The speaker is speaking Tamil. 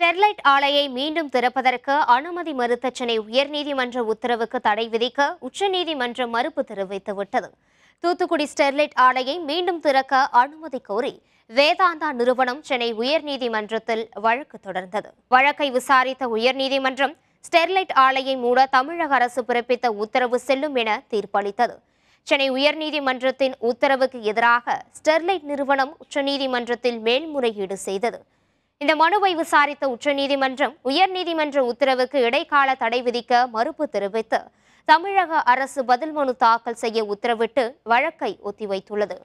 ஸ்டெர்லைட் ஆலையை மீண்டும் திறப்பதற்கு அனுமதி மறுத்த சென்னை உயர்நீதிமன்ற உத்தரவுக்கு தடை விதிக்க உச்சநீதிமன்றம் மறுப்பு தெரிவித்துவிட்டது தூத்துக்குடி ஸ்டெர்லைட் ஆலையை மீண்டும் திறக்க அனுமதி கோரி வேதாந்தா நிறுவனம் சென்னை உயர்நீதிமன்றத்தில் வழக்கு தொடர்ந்தது வழக்கை விசாரித்த உயர்நீதிமன்றம் ஸ்டெர்லைட் ஆலையை மூட தமிழக அரசு பிறப்பித்த உத்தரவு செல்லும் என தீர்ப்பளித்தது சென்னை உயர்நீதிமன்றத்தின் உத்தரவுக்கு எதிராக ஸ்டெர்லைட் நிறுவனம் உச்சநீதிமன்றத்தில் மேல்முறையீடு செய்தது இந்த மனுவை விசாரித்த உச்சநீதிமன்றம் உயர்நீதிமன்ற உத்தரவுக்கு இடைக்கால தடை விதிக்க மறுப்பு தெரிவித்து தமிழக அரசு பதில் மனு தாக்கல் செய்ய உத்தரவிட்டு வழக்கை ஒத்திவைத்துள்ளது